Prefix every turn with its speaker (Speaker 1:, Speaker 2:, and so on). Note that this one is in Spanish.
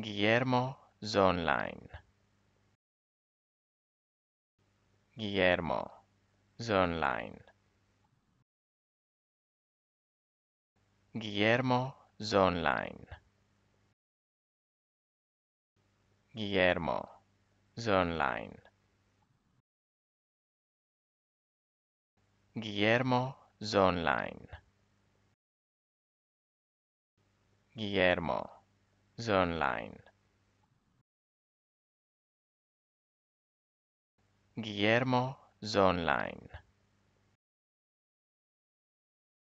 Speaker 1: Guillermo Zonline. Guillermo Zonline. Guillermo Zonline. Guillermo Zonline. Guillermo Zonline. Guillermo Online Guillermo Online